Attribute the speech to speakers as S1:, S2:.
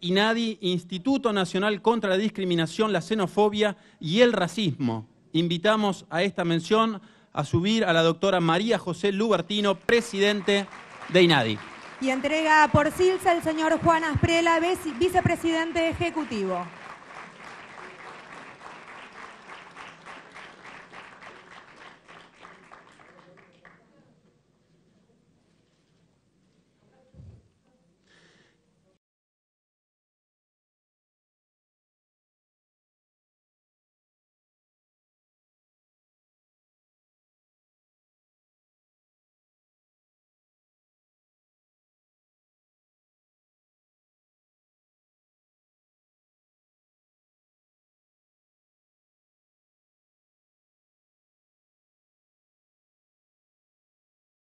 S1: INADI, Instituto Nacional contra la Discriminación, la Xenofobia y el Racismo. Invitamos a esta mención a subir a la doctora María José Lubertino, presidente de INADI.
S2: Y entrega por Silsa el señor Juan Asprela, vicepresidente ejecutivo.